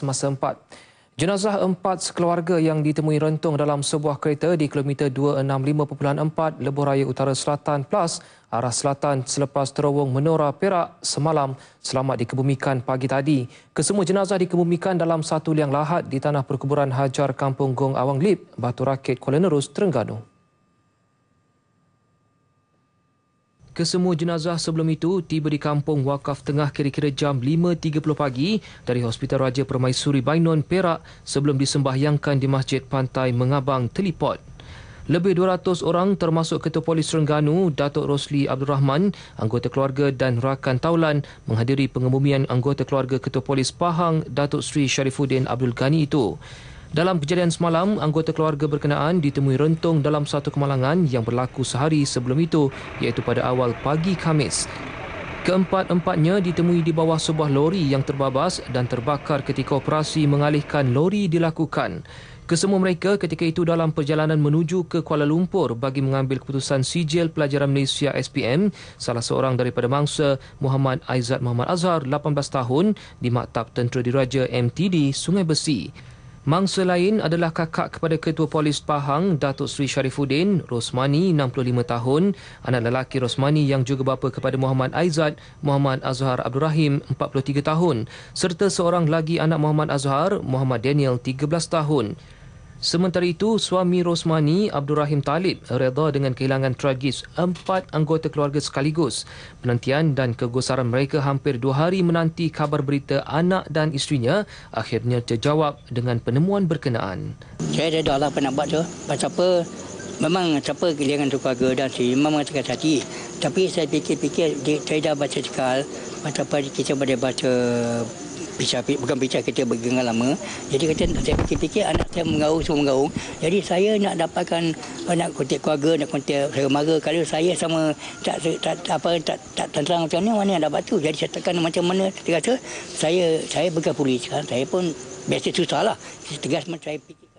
semasa empat. Jenazah empat sekeluarga yang ditemui rentung dalam sebuah kereta di kilometer 265.4 Lebuh Raya Utara Selatan Plus arah selatan selepas terowong menora Perak semalam selamat dikebumikan pagi tadi. Kesemua jenazah dikebumikan dalam satu liang lahat di tanah perkuburan Hajar Kampung Gong Awang Lip, Batu Rakit, Kuala Nerus, Terengganu. Kesemua jenazah sebelum itu tiba di kampung wakaf tengah kira-kira jam 5.30 pagi dari Hospital Raja Permaisuri Bainon, Perak sebelum disembahyangkan di Masjid Pantai Mengabang, Telipot. Lebih 200 orang termasuk Ketua Polis Terengganu, Datuk Rosli Abdul Rahman, anggota keluarga dan rakan taulan menghadiri pengumuman anggota keluarga Ketua Polis Pahang, Datuk Sri Sharifuddin Abdul Ghani itu. Dalam kejadian semalam, anggota keluarga berkenaan ditemui rentung dalam satu kemalangan yang berlaku sehari sebelum itu, iaitu pada awal pagi Khamis. Keempat-empatnya ditemui di bawah sebuah lori yang terbabas dan terbakar ketika operasi mengalihkan lori dilakukan. Kesemua mereka ketika itu dalam perjalanan menuju ke Kuala Lumpur bagi mengambil keputusan sijil pelajaran Malaysia SPM, salah seorang daripada mangsa Muhammad Aizat Muhammad Azhar, 18 tahun, di Maktab Tentera Diraja MTD, Sungai Besi. Mangsa lain adalah kakak kepada Ketua Polis Pahang, Datuk Sri Sharifuddin, Rosmani, 65 tahun, anak lelaki Rosmani yang juga bapa kepada Muhammad Aizat, Muhammad Azhar Abdul Rahim, 43 tahun, serta seorang lagi anak Muhammad Azhar, Muhammad Daniel, 13 tahun. Sementara itu, suami Rosmani Abdul Rahim Talib reda dengan kehilangan tragis empat anggota keluarga sekaligus. Penantian dan kegosaran mereka hampir dua hari menanti kabar berita anak dan istrinya akhirnya terjawab dengan penemuan berkenaan. Saya reda lah penambat tu. Pasal apa, memang siapa kehilangan keluarga dan si Imam mengatakan tadi. Tapi saya fikir-fikir, saya dah baca sekali macam apa kita boleh baca bicara bukan bicara kita bergengar lama jadi kata saya fikir-fikir anak saya mengaung semua mengaung jadi saya nak dapatkan anak kontak keluarga nak kontak saya mara kalau saya sama tak tak, apa tak tak tenterang macam ni mana dapat tu jadi saya tekan macam mana saya rasa saya saya bukan polis ha, saya pun biasa susah lah tegas macam saya fikir